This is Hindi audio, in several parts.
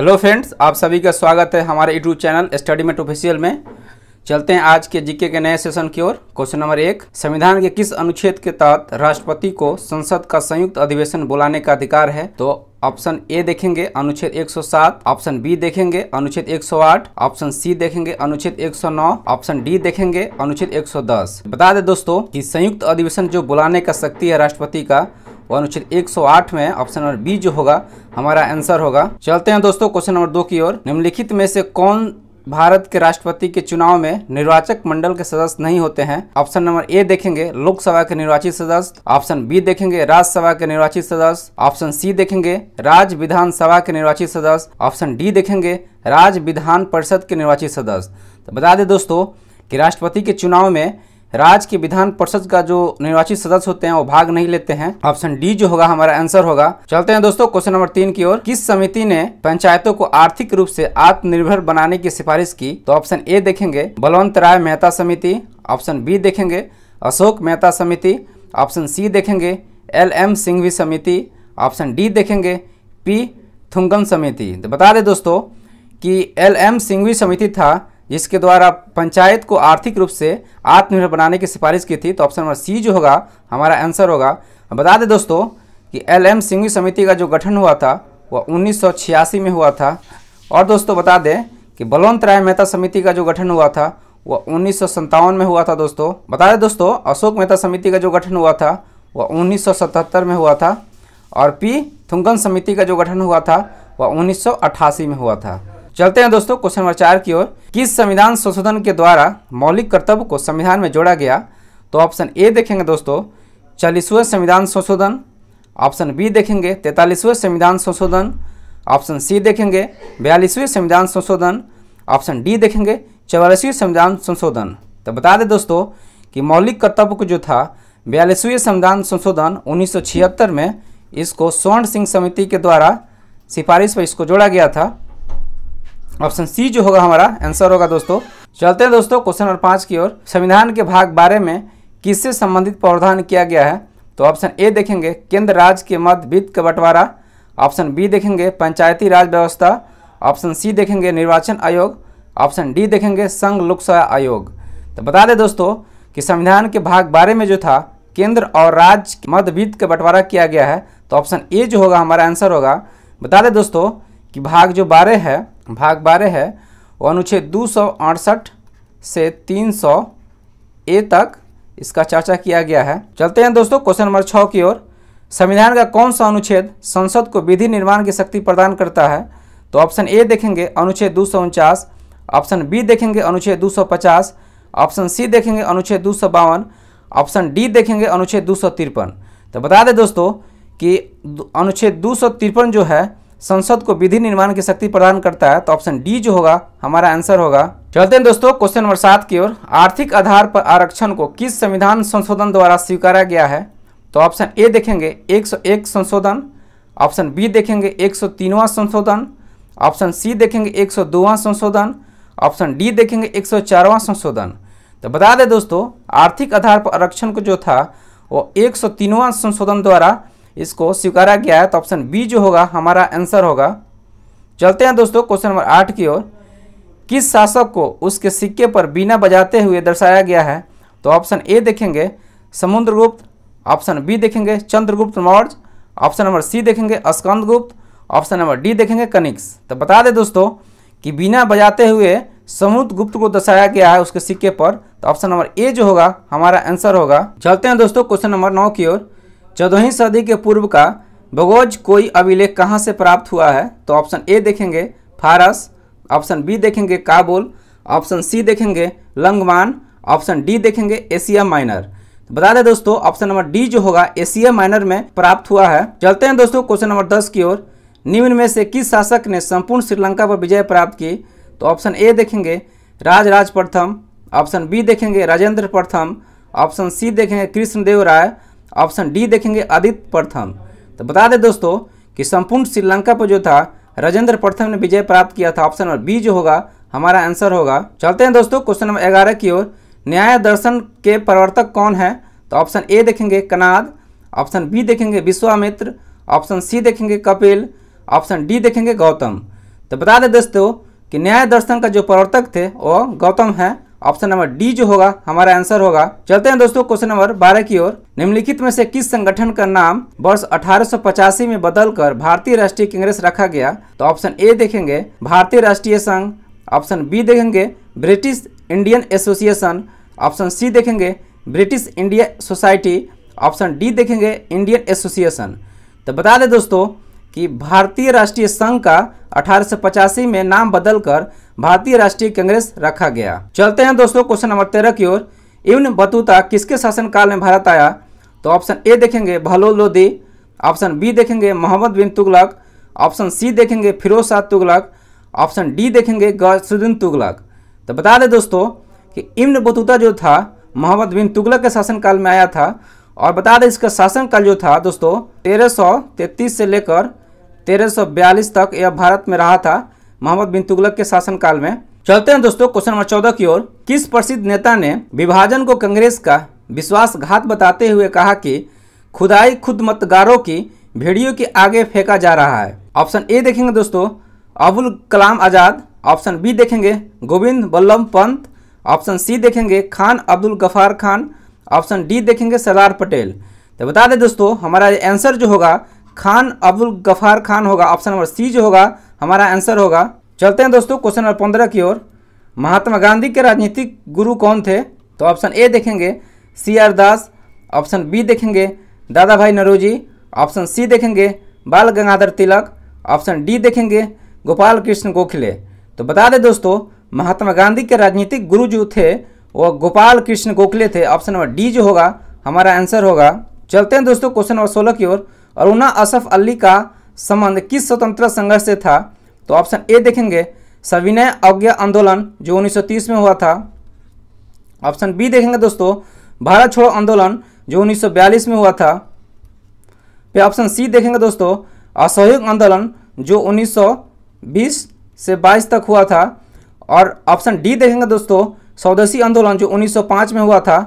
हेलो फ्रेंड्स आप सभी का स्वागत है हमारे YouTube channel Study Mate Official में चलते हैं आज के जीके के नए सेशन की ओर क्वेश्चन नंबर एक संविधान के किस अनुच्छेद के तहत राष्ट्रपति को संसद का संयुक्त अधिवेशन बुलाने का अधिकार है तो ऑप्शन ए देखेंगे अनुच्छेद 107 ऑप्शन बी देखेंगे अनुच्छेद 108 ऑप्शन सी देखेंगे अनुच्छेद 109 ऑप्शन डी देखेंगे अनुच्छेद 110 बता दें दोस्तों कि संयुक्त अधिवेशन जो बुलाने का शक्ति है राष्ट्रपति का वो अनुच्छेद 108 में ऑप्शन नंबर बी जो होगा हमारा आंसर होगा चलते हैं दोस्तों क्वेश्चन नंबर दो की ओर निम्नलिखित में से कौन भारत के राष्ट्रपति के चुनाव में निर्वाचक मंडल के सदस्य नहीं होते हैं ऑप्शन नंबर ए देखेंगे लोकसभा के निर्वाचित सदस्य ऑप्शन बी देखेंगे राज्यसभा के निर्वाचित सदस्य ऑप्शन सी देखेंगे राज्य विधानसभा के निर्वाचित सदस्य ऑप्शन डी देखेंगे राज्य विधान परिषद के निर्वाचित सदस्य तो बता दें दोस्तों कि राष्ट्रपति के चुनाव में राज्य के विधान परिषद का जो निर्वाचित सदस्य होते हैं वो भाग नहीं लेते हैं ऑप्शन डी जो होगा हमारा आंसर होगा चलते हैं दोस्तों क्वेश्चन नंबर तीन की ओर किस समिति ने पंचायतों को आर्थिक रूप से आत्मनिर्भर बनाने की सिफारिश की तो ऑप्शन ए देखेंगे बलवंत राय मेहता समिति ऑप्शन बी देखेंगे अशोक मेहता समिति ऑप्शन सी देखेंगे एल एम सिंघवी समिति ऑप्शन डी देखेंगे पी थुंगन समिति तो बता दे दोस्तों कि एल एम सिंघवी समिति था जिसके द्वारा पंचायत को आर्थिक रूप से आत्मनिर्भर बनाने की सिफारिश की थी तो ऑप्शन नंबर सी जो होगा हमारा आंसर होगा बता दें दोस्तों कि एल एम सिंह समिति का जो गठन हुआ था वह उन्नीस में हुआ था और दोस्तों बता दें कि बलवंत राय मेहता समिति का जो गठन हुआ था वह उन्नीस में हुआ था दोस्तों बता दें दोस्तों अशोक मेहता समिति का जो गठन हुआ था वह उन्नीस में हुआ था और पी थुंगन समिति का जो गठन हुआ था वह उन्नीस में हुआ था चलते हैं दोस्तों क्वेश्चन नंबर चार की ओर किस संविधान संशोधन के द्वारा मौलिक कर्तव्य को संविधान में जोड़ा गया तो ऑप्शन ए देखेंगे दोस्तों चालीसवें संविधान संशोधन ऑप्शन बी देखेंगे तैंतालीसवें संविधान संशोधन ऑप्शन सी देखेंगे बयालीसवें संविधान संशोधन ऑप्शन डी देखेंगे चौवालीसवें संविधान संशोधन तो बता दें दोस्तों कि मौलिक कर्तव्य को जो था बयालीसवें संविधान संशोधन 1976 में इसको स्वर्ण सिंह समिति के द्वारा सिफारिश पर इसको जोड़ा गया था ऑप्शन सी जो होगा हमारा आंसर होगा दोस्तों चलते हैं दोस्तों क्वेश्चन नंबर पाँच की ओर संविधान के भाग बारह में किससे संबंधित प्रावधान किया गया है तो ऑप्शन ए देखेंगे केंद्र राज्य के मध्य वित्त का बंटवारा ऑप्शन बी देखेंगे पंचायती राज व्यवस्था ऑप्शन सी देखेंगे निर्वाचन आयोग ऑप्शन डी देखेंगे संघ लोक सेवा आयोग तो बता दें दोस्तों कि संविधान के भाग बारह में जो था केंद्र और राज्य के मध्य वित्त का बंटवारा किया गया है तो ऑप्शन ए जो होगा हमारा आंसर होगा बता दें दोस्तों कि भाग जो बारह है भाग बारह है वो अनुच्छेद दो से तीन ए तक इसका चर्चा किया गया है चलते हैं दोस्तों क्वेश्चन नंबर छः की ओर संविधान का कौन सा अनुच्छेद संसद को विधि निर्माण की शक्ति प्रदान करता है तो ऑप्शन ए देखेंगे अनुच्छेद दो ऑप्शन बी देखेंगे अनुच्छेद दो ऑप्शन सी देखेंगे अनुच्छेद दो ऑप्शन डी देखेंगे अनुच्छेद दो तो बता दें दोस्तों कि अनुच्छेद दो जो है संसद को विधि निर्माण की शक्ति प्रदान करता है तो ऑप्शन डी जो होगा हमारा आंसर होगा चलते हैं दोस्तों क्वेश्चन नंबर सात की ओर आर्थिक आधार पर आरक्षण को किस संविधान संशोधन द्वारा स्वीकारा गया है तो ऑप्शन ए देखेंगे 101 संशोधन ऑप्शन बी देखेंगे 103वां संशोधन ऑप्शन सी देखेंगे 102वां संशोधन ऑप्शन डी देखेंगे 104वां संशोधन तो बता दें दोस्तों आर्थिक आधार पर आरक्षण को जो था वो 103वां संशोधन द्वारा इसको स्वीकारा गया है तो ऑप्शन बी जो होगा हमारा आंसर होगा चलते हैं दोस्तों क्वेश्चन नंबर आठ की ओर किस शासक को उसके सिक्के पर बिना बजाते हुए दर्शाया गया है तो ऑप्शन ए देखेंगे समुद्रगुप्त ऑप्शन बी देखेंगे Chandragupta Maurya option number C देखेंगे स्कंदगुप्त ऑप्शन नंबर डी देखेंगे कनिक्स तो बता दें दोस्तों कि बिना बजाते हुए समुद्र गुप्त को दर्शाया गया है उसके सिक्के पर तो ऑप्शन नंबर ए जो होगा हमारा आंसर होगा चलते हैं दोस्तों क्वेश्चन नंबर नौ की ओर चौदहवीं सदी के पूर्व का बगोज कोई अभिलेख कहाँ से प्राप्त हुआ है तो ऑप्शन ए देखेंगे फारस ऑप्शन बी देखेंगे काबुल ऑप्शन सी देखेंगे लंगमान ऑप्शन डी देखेंगे एशिया माइनर तो बता दें दोस्तों ऑप्शन नंबर डी जो होगा एशिया माइनर में प्राप्त हुआ है चलते हैं दोस्तों क्वेश्चन नंबर दस की ओर निम्न में से किस शासक ने संपूर्ण श्रीलंका पर विजय प्राप्त की तो ऑप्शन ए देखेंगे राजराज प्रथम ऑप्शन बी देखेंगे राजेंद्र प्रथम ऑप्शन सी देखेंगे कृष्णदेव राय ऑप्शन डी देखेंगे आदित्य प्रथम तो बता दें दोस्तों कि संपूर्ण श्रीलंका पर जो था राजेंद्र प्रथम ने विजय प्राप्त किया था ऑप्शन नंबर बी जो होगा हमारा आंसर होगा चलते हैं दोस्तों क्वेश्चन नंबर ग्यारह की ओर न्याय दर्शन के प्रवर्तक कौन है तो ऑप्शन ए देखेंगे कनाद ऑप्शन बी देखेंगे विश्वामित्र ऑप्शन सी देखेंगे कपिल ऑप्शन डी देखेंगे गौतम तो बता दें दोस्तों कि न्याय दर्शन का जो प्रवर्तक थे वो गौतम है ऑप्शन नंबर डी जो होगा हमारा आंसर होगा चलते हैं दोस्तों क्वेश्चन नंबर बारह की ओर निम्नलिखित में से किस संगठन का नाम वर्ष अठारह में बदलकर भारतीय राष्ट्रीय कांग्रेस रखा गया तो ऑप्शन ए देखेंगे भारतीय राष्ट्रीय संघ ऑप्शन बी देखेंगे British Indian Association option C देखेंगे British India Society option D देखेंगे इंडियन एसोसिएशन तो बता दें दोस्तों कि भारतीय राष्ट्रीय संघ का अठारह में नाम बदलकर भारतीय राष्ट्रीय कांग्रेस रखा गया चलते हैं दोस्तों क्वेश्चन नंबर तेरह की ओर इवन बतूता किसके शासनकाल में भारत आया तो ऑप्शन ए देखेंगे भलो लोदी ऑप्शन बी देखेंगे मोहम्मद बिन तुगलक ऑप्शन सी देखेंगे फिरोज शाह तुगलक ऑप्शन डी देखेंगे गुद्दीन तुगलक तो बता दें दोस्तों कि इम्न बतूता जो था मोहम्मद बिन तुगलक के शासनकाल में आया था और बता दें इसका शासनकाल जो था दोस्तों तेरह से लेकर 1342 तक यह भारत में रहा था मोहम्मद बिन तुगलक के शासनकाल में चलते हैं दोस्तों क्वेश्चन नंबर चौदह की ओर किस प्रसिद्ध नेता ने विभाजन को कांग्रेस का विश्वासघात बताते हुए कहा कि खुदाई खुद मतगारों की भेड़ियों के आगे फेंका जा रहा है ऑप्शन ए देखेंगे दोस्तों अबुल कलाम आज़ाद ऑप्शन बी देखेंगे गोविंद बल्लभ पंत ऑप्शन सी देखेंगे खान अब्दुल गफार खान ऑप्शन डी देखेंगे सरदार पटेल तो बता दें दोस्तों हमारा आंसर जो होगा खान अबुल गफार खान होगा ऑप्शन नंबर सी जो होगा हमारा आंसर होगा चलते हैं दोस्तों क्वेश्चन नंबर पंद्रह की ओर महात्मा गांधी के राजनीतिक गुरु कौन थे तो ऑप्शन ए देखेंगे C R Das option B देखेंगे दादा भाई नरोजी ऑप्शन सी देखेंगे बाल गंगाधर तिलक ऑप्शन डी देखेंगे गोपाल कृष्ण गोखले तो बता दें दोस्तों महात्मा गांधी के राजनीतिक गुरु जो थे वो गोपाल कृष्ण गोखले थे ऑप्शन नंबर डी जो होगा हमारा आंसर होगा चलते हैं दोस्तों क्वेश्चन नंबर सोलह की ओर अरुणा असफ अली का संबंध किस स्वतंत्रता संघर्ष से था तो ऑप्शन ए देखेंगे सविनय अवज्ञा आंदोलन जो 1930 में हुआ था ऑप्शन बी देखेंगे दोस्तों भारत छोड़ो आंदोलन जो 1942 में हुआ था फिर ऑप्शन सी देखेंगे दोस्तों असहयोग आंदोलन जो 1920 से 22 तक हुआ था और ऑप्शन डी देखेंगे दोस्तों स्वदेशी आंदोलन जो 1905 में हुआ था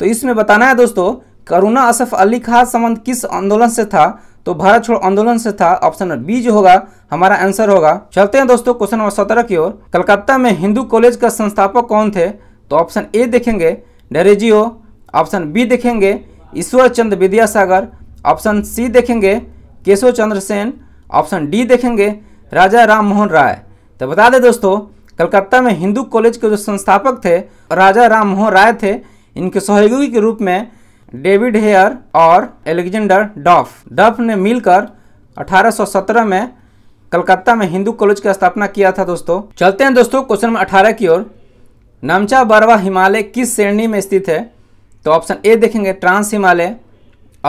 तो इसमें बताना है दोस्तों करुणा असफ अली खां संबंध किस आंदोलन से था तो भारत छोड़ आंदोलन से था ऑप्शन बी जो होगा हमारा आंसर होगा चलते हैं दोस्तों क्वेश्चन नंबर सत्रह की ओर कलकत्ता में हिंदू कॉलेज का संस्थापक कौन थे तो ऑप्शन ए देखेंगे डेरेजियो ऑप्शन बी देखेंगे ईश्वर चंद्र विद्यासागर ऑप्शन सी देखेंगे केशव चंद्र सेन ऑप्शन डी देखेंगे राजा राम मोहन राय तो बता दें दोस्तों कलकत्ता में हिंदू कॉलेज के जो संस्थापक थे राजा राम मोहन राय थे इनके सहयोगी के रूप में डेविड हेयर और एलेक्जेंडर डॉफ डफ ने मिलकर 1817 में कलकत्ता में हिंदू कॉलेज की स्थापना किया था दोस्तों चलते हैं दोस्तों क्वेश्चन नंबर अठारह की ओर नामचा बरवा हिमालय किस श्रेणी में स्थित है तो ऑप्शन ए देखेंगे ट्रांस हिमालय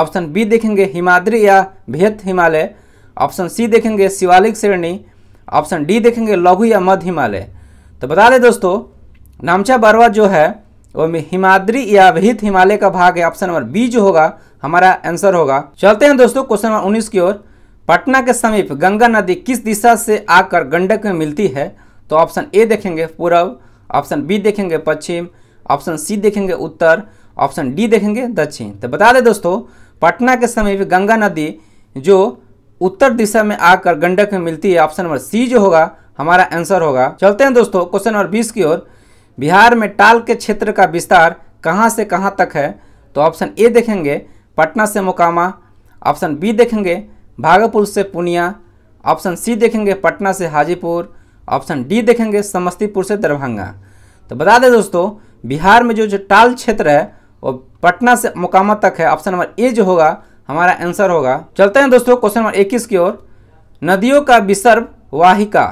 ऑप्शन बी देखेंगे हिमाद्री या भेत हिमालय ऑप्शन सी देखेंगे शिवालिक श्रेणी ऑप्शन डी देखेंगे लघु या मध्य हिमालय तो बता दें दोस्तों नामचा बरवा जो है और हिमाद्री या विहित हिमालय का भाग है ऑप्शन नंबर बी जो होगा हमारा आंसर होगा चलते हैं दोस्तों क्वेश्चन नंबर उन्नीस की ओर पटना के समीप गंगा नदी किस दिशा से आकर गंडक में मिलती है तो ऑप्शन ए देखेंगे पूर्व ऑप्शन बी देखेंगे पश्चिम ऑप्शन सी देखेंगे उत्तर ऑप्शन डी देखेंगे दक्षिण तो बता दें दोस्तों पटना के समीप गंगा नदी जो उत्तर दिशा में आकर गंडक में मिलती है ऑप्शन नंबर सी जो होगा हमारा आंसर होगा चलते हैं दोस्तों क्वेश्चन नंबर बीस की ओर बिहार में टाल के क्षेत्र का विस्तार कहाँ से कहाँ तक है तो ऑप्शन ए देखेंगे पटना से मोकामा ऑप्शन बी देखेंगे भागलपुर से पूर्णिया ऑप्शन सी देखेंगे पटना से हाजीपुर ऑप्शन डी देखेंगे समस्तीपुर से दरभंगा तो बता दें दोस्तों बिहार में जो जो टाल क्षेत्र है वो पटना से मोकामा तक है ऑप्शन नंबर ए जो होगा हमारा आंसर होगा चलते हैं दोस्तों क्वेश्चन नंबर इक्कीस की ओर नदियों का विसर्ग वाहिका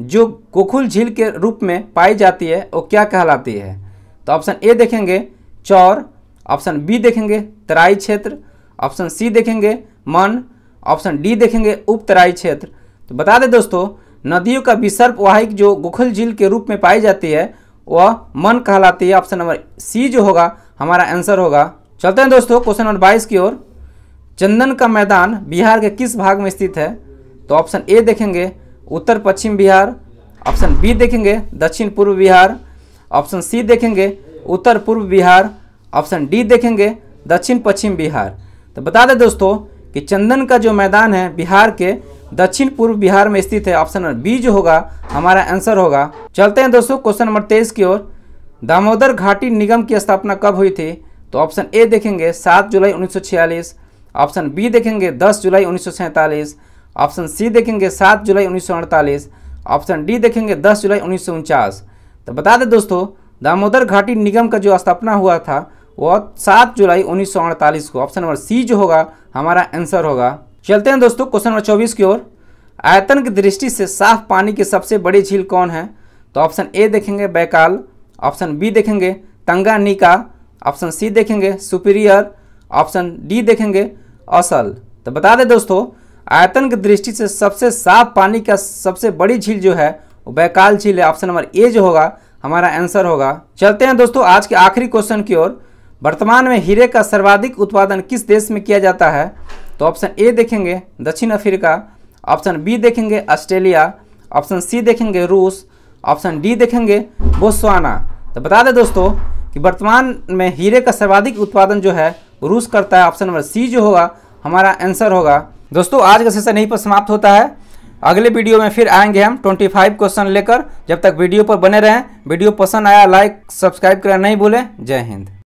जो कोखुल झील के रूप में पाई जाती है वो क्या कहलाती है तो ऑप्शन ए देखेंगे चौर ऑप्शन बी देखेंगे तराई क्षेत्र ऑप्शन सी देखेंगे मन ऑप्शन डी देखेंगे उप तराई क्षेत्र तो बता दें दोस्तों नदियों का विसर्प वाहिक जो गोखल झील के रूप में पाई जाती है वह मन कहलाती है ऑप्शन नंबर सी जो होगा हमारा आंसर होगा चलते हैं दोस्तों क्वेश्चन नंबर बाईस की ओर चंदन का मैदान बिहार के किस भाग में स्थित है तो ऑप्शन ए देखेंगे उत्तर पश्चिम बिहार ऑप्शन बी देखेंगे दक्षिण पूर्व बिहार ऑप्शन सी देखेंगे उत्तर पूर्व बिहार ऑप्शन डी देखेंगे दक्षिण पश्चिम बिहार तो बता दें दोस्तों कि चंदन का जो मैदान है बिहार के दक्षिण पूर्व बिहार में स्थित है ऑप्शन बी जो होगा हमारा आंसर होगा चलते हैं दोस्तों क्वेश्चन नंबर तेईस की ओर दामोदर घाटी निगम की स्थापना कब हुई थी तो ऑप्शन ए देखेंगे सात जुलाई उन्नीस ऑप्शन बी देखेंगे दस जुलाई उन्नीस ऑप्शन सी देखेंगे सात जुलाई उन्नीस ऑप्शन डी देखेंगे दस जुलाई उन्नीस तो बता दें दोस्तों दामोदर घाटी निगम का जो स्थापना हुआ था वह सात जुलाई उन्नीस को ऑप्शन नंबर सी जो होगा हमारा आंसर होगा चलते हैं दोस्तों क्वेश्चन नंबर चौबीस की ओर आयतन की दृष्टि से साफ पानी की सबसे बड़ी झील कौन है तो ऑप्शन ए देखेंगे बैकाल ऑप्शन बी देखेंगे निका ऑप्शन सी देखेंगे सुपीरियर ऑप्शन डी देखेंगे असल तो बता दें दोस्तों आयतन की दृष्टि से सबसे साफ पानी का सबसे बड़ी झील जो है वो बैकाल झील है ऑप्शन नंबर ए जो होगा हमारा आंसर होगा चलते हैं दोस्तों आज के आखिरी क्वेश्चन की ओर वर्तमान में हीरे का सर्वाधिक उत्पादन किस देश में किया जाता है तो ऑप्शन ए देखेंगे दक्षिण अफ्रीका ऑप्शन बी देखेंगे ऑस्ट्रेलिया ऑप्शन सी देखेंगे रूस ऑप्शन डी देखेंगे बोस्वाना तो बता दें दोस्तों कि वर्तमान में हीरे का सर्वाधिक उत्पादन जो है रूस करता है ऑप्शन नंबर सी जो होगा हमारा आंसर होगा दोस्तों आज का सेशन यहीं पर समाप्त होता है अगले वीडियो में फिर आएंगे हम 25 क्वेश्चन लेकर जब तक वीडियो पर बने रहें वीडियो पसंद आया लाइक सब्सक्राइब करना नहीं भूलें जय हिंद